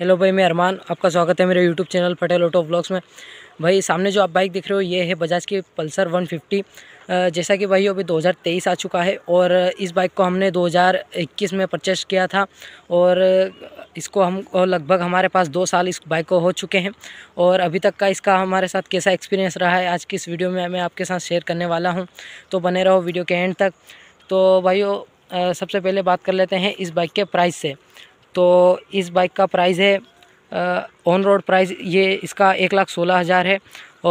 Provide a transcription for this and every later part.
hello भाई मैं अरमान आपका स्वागत है मेरे YouTube channel Patel auto blogs में भाई सामने जो आप बाइक देख रहे हो ये है बजाज की पल्सर 150 जैसा कि भाई अभी 2023 आ चुका है और इस बाइक को हमने 2021 में परचेस किया था और इसको हम लगभग हमारे पास दो साल इस बाइक को हो चुके हैं और अभी तक का इसका हमारे साथ कैसा एक्सपीरियंस रहा है आज की इस वीडियो में मैं आपके साथ शेयर करने वाला हूँ तो बने रहो वीडियो के एंड तक तो भाई सबसे पहले बात कर लेते हैं इस बाइक के प्राइस से तो इस बाइक का प्राइस है ऑन रोड प्राइस ये इसका एक लाख सोलह हज़ार है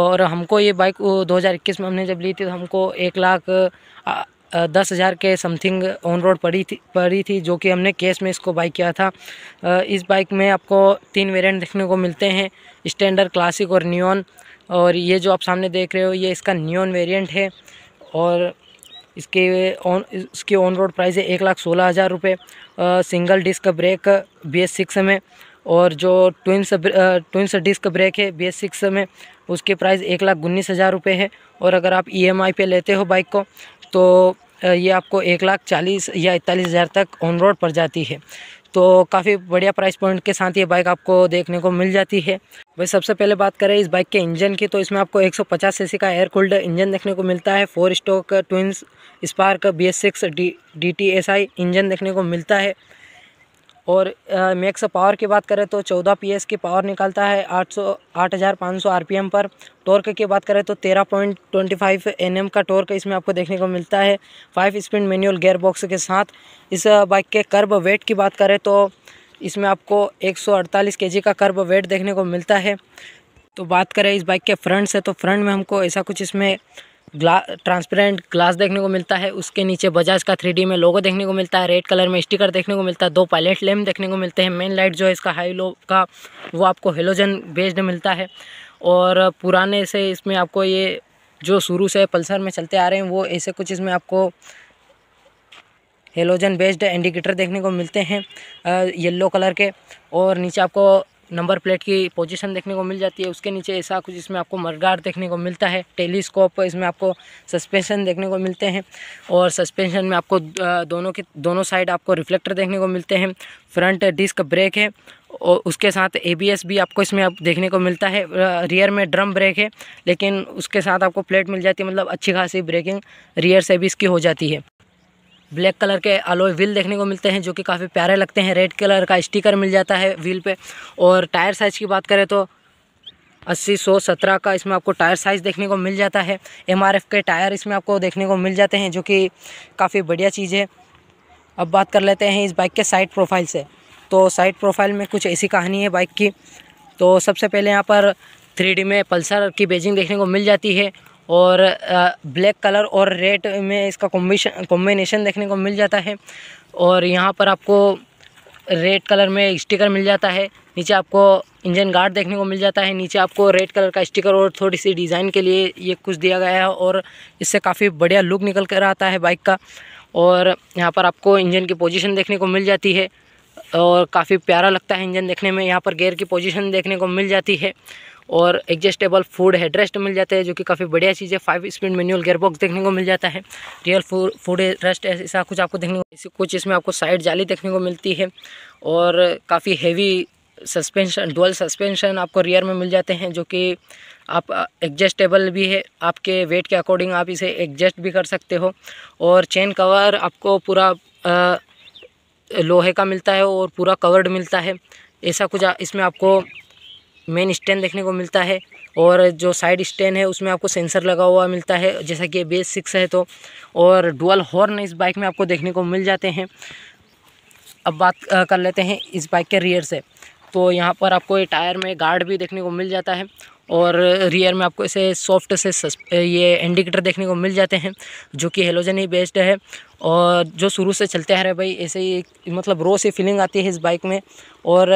और हमको ये बाइक 2021 में हमने जब ली थी तो हमको एक लाख दस हज़ार के समथिंग ऑन रोड पड़ी थी पड़ी थी जो कि हमने केस में इसको बाइक किया था इस बाइक में आपको तीन वेरिएंट देखने को मिलते हैं स्टैंडर्ड क्लासिक और न्यून और ये जो आप सामने देख रहे हो ये इसका न्यून वेरियंट है और इसके ऑन इसके ऑन रोड प्राइस है एक लाख सोलह हज़ार रुपये single disc brake B S six में और जो ट्विंस ट्विंस डिस्क ब्रेक है बी एस सिक्स में उसके प्राइस एक लाख उन्नीस हज़ार रुपये है और अगर आप ई एम आई पे लेते हो बाइक को तो ये आपको एक लाख चालीस या इकतालीस हज़ार तक ऑन रोड पड़ जाती है तो काफ़ी बढ़िया प्राइस पॉइंट के साथ ये बाइक आपको देखने को मिल जाती है भाई सबसे पहले बात करें इस बाइक के इंजन की तो इसमें आपको 150 सीसी का एयर कूल्ड इंजन देखने को मिलता है four stroke twins spark B S six D T S I engine देखने को मिलता है और मैक्स पावर की बात करें तो 14 पीएस की पावर निकालता है 800 8500 आरपीएम पर टॉर्क की बात करें तो 13.25 एनएम का टॉर्क इसमें आपको देखने को मिलता है five speed manual gear box के साथ इस बाइक के कर्ब वेट की बात करें तो इसमें आपको 148 केजी का कर्ब वेट देखने को मिलता है तो बात करें इस बाइक के फ्रंट से तो फ्रंट में हमको ऐसा कुछ इसमें ग्ला ट्रांसपेरेंट ग्लास देखने को मिलता है उसके नीचे बजाज का थ्री में लोगो देखने को मिलता है रेड कलर में स्टिकर देखने को मिलता है दो पायलट लैम्प देखने को मिलते हैं मेन लाइट जो है इसका हाई लो का वो आपको हेलोजन बेस्ड मिलता है और पुराने से इसमें आपको ये जो शुरू से पल्सर में चलते आ रहे हैं वो ऐसे कुछ इसमें आपको हेलोजन बेस्ड इंडिकेटर देखने को मिलते हैं येलो कलर के और नीचे आपको नंबर प्लेट की पोजीशन देखने को मिल जाती है उसके नीचे ऐसा कुछ इसमें आपको मरगार देखने को मिलता है टेलीस्कोप इसमें आपको सस्पेंशन देखने को मिलते हैं और सस्पेंशन में आपको दोनों के दोनों साइड आपको रिफ्लेक्टर देखने को मिलते हैं फ्रंट डिस्क ब्रेक है और उसके साथ एबीएस भी आपको इसमें आप देखने को मिलता है रियर में ड्रम ब्रेक है लेकिन उसके साथ आपको प्लेट मिल जाती है मतलब अच्छी खासी ब्रेकिंग रियर से भी इसकी हो जाती है ब्लैक कलर के अलोय व्हील देखने को मिलते हैं जो कि काफ़ी प्यारे लगते हैं रेड कलर का स्टिकर मिल जाता है व्हील पे और टायर साइज़ की बात करें तो अस्सी सौ सत्रह का इसमें आपको टायर साइज़ देखने को मिल जाता है एम के टायर इसमें आपको देखने को मिल जाते हैं जो कि काफ़ी बढ़िया चीज़ है अब बात कर लेते हैं इस बाइक के साइड प्रोफाइल से तो साइड प्रोफाइल में कुछ ऐसी कहानी है बाइक की तो सबसे पहले यहाँ पर थ्री में पल्सर की बेजिंग देखने को मिल जाती है और ब्लैक कलर और रेड में इसका कॉम्बिशन कॉम्बिनेशन देखने को मिल जाता है और यहाँ पर आपको रेड कलर में स्टिकर मिल जाता है नीचे आपको इंजन गार्ड देखने को मिल जाता है नीचे आपको रेड कलर का स्टिकर और थोड़ी सी डिज़ाइन के लिए ये कुछ दिया गया है और इससे काफ़ी बढ़िया लुक निकल कर आता है बाइक का और यहाँ पर आपको इंजन की पोजीशन देखने को मिल जाती है और काफ़ी प्यारा लगता है इंजन देखने में यहाँ पर गेयर की पोजीशन देखने को मिल जाती है और एडजस्टेबल फूड हेडरेस्ट मिल जाते हैं जो कि काफ़ी बढ़िया चीज़ है फाइव स्पीड मेन्यूअल गेयरबॉक्स देखने को मिल जाता है रियल फूड हेडरेस्ट ऐसा कुछ आपको देखने को कुछ इसमें आपको साइड जाली देखने को मिलती है और काफ़ी हैवी सस्पेंशन डुअल सस्पेंशन आपको रियर में मिल जाते हैं जो कि आप एडजस्टेबल भी है आपके वेट के अकॉर्डिंग आप इसे एडजस्ट भी कर सकते हो और चेन कवर आपको पूरा लोहे का मिलता है और पूरा कवर्ड मिलता है ऐसा कुछ इसमें आपको मेन स्टैंड देखने को मिलता है और जो साइड स्टैंड है उसमें आपको सेंसर लगा हुआ मिलता है जैसा कि बेस सिक्स है तो और डुअल हॉर्न इस बाइक में आपको देखने को मिल जाते हैं अब बात कर लेते हैं इस बाइक के रियर से तो यहाँ पर आपको ये टायर में गार्ड भी देखने को मिल जाता है और रियर में आपको ऐसे सॉफ्ट से ये इंडिकेटर देखने को मिल जाते हैं जो कि हेलोजन ही बेस्ड है और जो शुरू से चलते आ रहे भाई ऐसे ही मतलब रो से फीलिंग आती है इस बाइक में और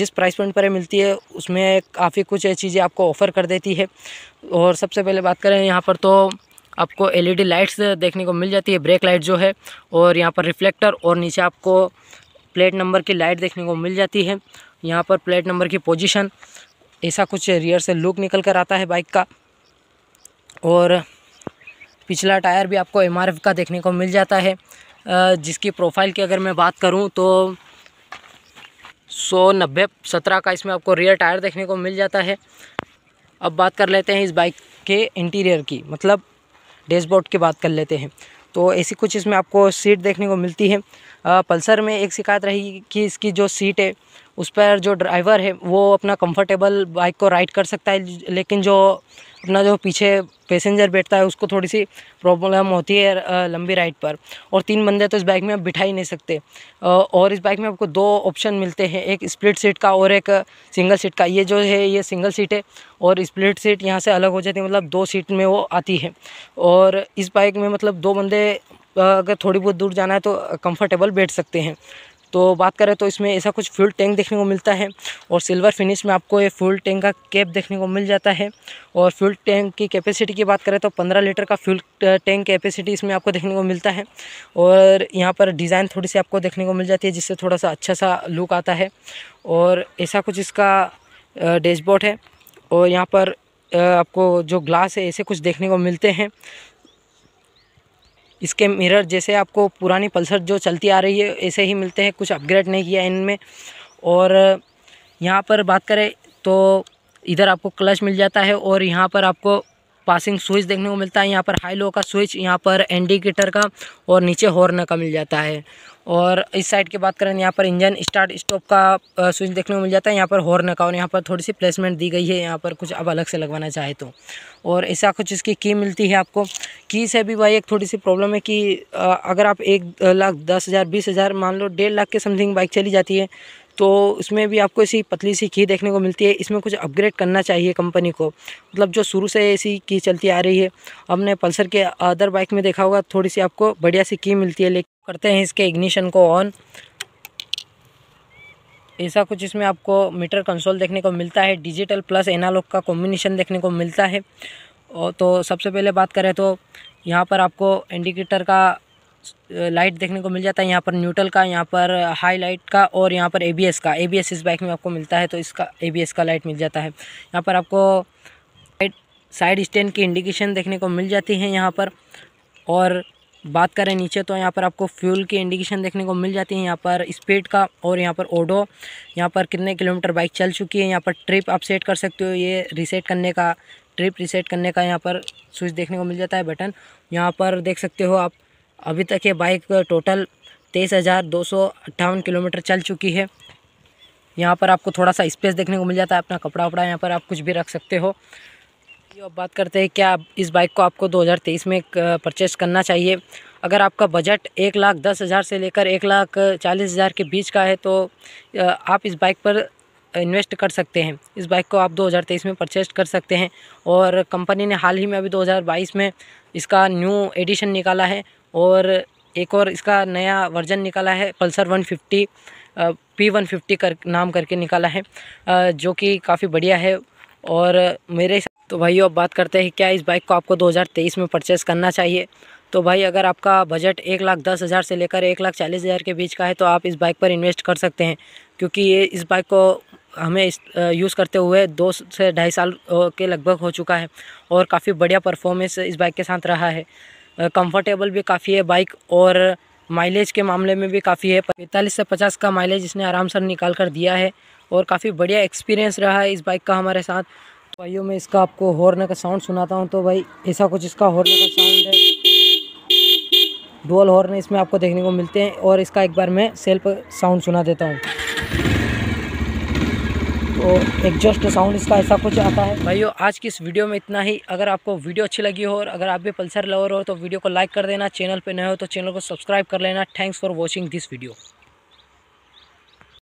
जिस प्राइस पॉइंट पर मिलती है उसमें काफ़ी कुछ चीज़ें आपको ऑफ़र कर देती है और सबसे पहले बात करें यहाँ पर तो आपको एलईडी लाइट्स देखने को मिल जाती है ब्रेक लाइट जो है और यहाँ पर रिफ्लेक्टर और नीचे आपको प्लेट नंबर की लाइट देखने को मिल जाती है यहाँ पर प्लेट नंबर की पोजीशन ऐसा कुछ रियर से लुक निकल कर आता है बाइक का और पिछला टायर भी आपको एम का देखने को मिल जाता है जिसकी प्रोफाइल की अगर मैं बात करूं तो सौ नब्बे सत्रह का इसमें आपको रियर टायर देखने को मिल जाता है अब बात कर लेते हैं इस बाइक के इंटीरियर की मतलब डैशबोर्ड की बात कर लेते हैं तो ऐसी कुछ इसमें आपको सीट देखने को मिलती है आ, पल्सर में एक शिकायत रही कि इसकी जो सीट है उस पर जो ड्राइवर है वो अपना कंफर्टेबल बाइक को राइड कर सकता है लेकिन जो अपना जो पीछे पैसेंजर बैठता है उसको थोड़ी सी प्रॉब्लम होती है लंबी राइड पर और तीन बंदे तो इस बाइक में आप बिठा ही नहीं सकते और इस बाइक में आपको दो ऑप्शन मिलते हैं एक स्प्लिट सीट का और एक सिंगल सीट का ये जो है ये सिंगल सीट है और स्प्लिट सीट यहाँ से अलग हो जाती है मतलब दो सीट में वो आती है और इस बाइक में मतलब दो बंदे अगर थोड़ी बहुत दूर जाना है तो कंफर्टेबल बैठ सकते हैं तो बात करें तो इसमें ऐसा कुछ फ्यूल टैंक देखने को मिलता है और सिल्वर फिनिश में आपको ये फ्यूल टैंक का कैप देखने को मिल जाता है और फ्यूल टैंक की कैपेसिटी की बात करें तो पंद्रह लीटर का फ्यूल टैंक कैपेसिटी इसमें आपको देखने को मिलता है और यहाँ पर डिज़ाइन थोड़ी सी आपको देखने को मिल जाती है जिससे थोड़ा सा अच्छा सा लुक आता है और ऐसा कुछ इसका डैशबोर्ड है और यहाँ पर आपको जो ग्लास है ऐसे कुछ देखने को मिलते हैं इसके मिरर जैसे आपको पुरानी पल्सर जो चलती आ रही है ऐसे ही मिलते हैं कुछ अपग्रेड नहीं किया इनमें और यहाँ पर बात करें तो इधर आपको क्लच मिल जाता है और यहाँ पर आपको पासिंग स्विच देखने को मिलता है यहाँ पर हाई लो का स्विच यहाँ पर इंडिकेटर का और नीचे हॉर्न का मिल जाता है और इस साइड की बात करें यहाँ पर इंजन स्टार्ट स्टॉप का स्विच देखने को मिल जाता है यहाँ पर हॉर्न का और यहाँ पर थोड़ी सी प्लेसमेंट दी गई है यहाँ पर कुछ अब अलग से लगवाना चाहे तो और ऐसा कुछ इसकी की मिलती है आपको की से भी भाई एक थोड़ी सी प्रॉब्लम है कि अगर आप एक लाख दस हज़ार बीस हज़ार मान लो डेढ़ लाख के समथिंग बाइक चली जाती है तो उसमें भी आपको ऐसी पतली सी की देखने को मिलती है इसमें कुछ अपग्रेड करना चाहिए कंपनी को मतलब जो शुरू से ऐसी की चलती आ रही है हमने पल्सर के अदर बाइक में देखा होगा थोड़ी सी आपको बढ़िया सी की मिलती है लेकिन करते हैं इसके इग्निशन को ऑन ऐसा कुछ इसमें आपको मीटर कंसोल देखने को मिलता है डिजिटल प्लस एनालॉग का कॉम्बिनेशन देखने को मिलता है और तो सबसे पहले बात करें तो यहाँ पर आपको इंडिकेटर का लाइट देखने को मिल जाता है यहाँ पर न्यूट्रल का यहाँ पर हाई लाइट का और यहाँ पर एबीएस का एबीएस इस बाइक में आपको मिलता है तो इसका एबीएस का लाइट मिल जाता है यहाँ पर आपको साइड स्टैंड की इंडिकेशन देखने को मिल जाती है यहाँ पर और बात करें नीचे तो यहाँ पर आपको फ्यूल की इंडिकेशन देखने को मिल जाती है यहाँ पर स्पीड का और यहाँ पर ओडो यहाँ पर कितने किलोमीटर बाइक चल चुकी है यहाँ पर ट्रिप आप सेट कर सकते हो ये रिसेट करने का ट्रिप रिसेट करने का यहाँ पर स्विच देखने को मिल जाता है बटन यहाँ पर देख सकते हो आप अभी तक ये बाइक टोटल तेईस हज़ार दो सौ अट्ठावन किलोमीटर चल चुकी है यहाँ पर आपको थोड़ा सा स्पेस देखने को मिल जाता है अपना कपड़ा वपड़ा यहाँ पर आप कुछ भी रख सकते हो अब बात करते हैं क्या इस बाइक को आपको 2023 में परचेस करना चाहिए अगर आपका बजट एक लाख दस हज़ार से लेकर एक लाख चालीस हज़ार के बीच का है तो आप इस बाइक पर इन्वेस्ट कर सकते हैं इस बाइक को आप 2023 में परचेस कर सकते हैं और कंपनी ने हाल ही में अभी 2022 में इसका न्यू एडिशन निकाला है और एक और इसका नया वर्जन निकाला है पल्सर 150 पी वन फिफ्टी कर नाम करके निकाला है जो कि काफ़ी बढ़िया है और मेरे तो भाई अब बात करते हैं क्या इस बाइक को आपको 2023 में परचेस करना चाहिए तो भाई अगर आपका बजट एक लाख दस हज़ार से लेकर एक लाख चालीस हज़ार के बीच का है तो आप इस बाइक पर इन्वेस्ट कर सकते हैं क्योंकि ये इस बाइक को हमें यूज़ करते हुए दो से ढाई साल के लगभग हो चुका है और काफ़ी बढ़िया परफॉर्मेंस इस बाइक के साथ रहा है कंफर्टेबल भी काफ़ी है बाइक और माइलेज के मामले में भी काफ़ी है पैंतालीस से पचास का माइलेज इसने आराम से निकाल कर दिया है और काफ़ी बढ़िया एक्सपीरियंस रहा है इस बाइक का हमारे साथ तो भाइयों में इसका आपको हॉर्न का साउंड सुनाता हूँ तो भाई ऐसा कुछ इसका हॉर्न का साउंड है डुअल हॉर्न इसमें आपको देखने को मिलते हैं और इसका एक बार मैं सेल्फ साउंड सुना देता हूँ और एग्जॉस्ट साउंड इसका ऐसा कुछ आता है भाइयों आज की इस वीडियो में इतना ही अगर आपको वीडियो अच्छी लगी हो और अगर आप भी पल्सर लवर हो तो वीडियो को लाइक कर देना चैनल पर नए हो तो चैनल को सब्सक्राइब कर लेना thanks for watching this video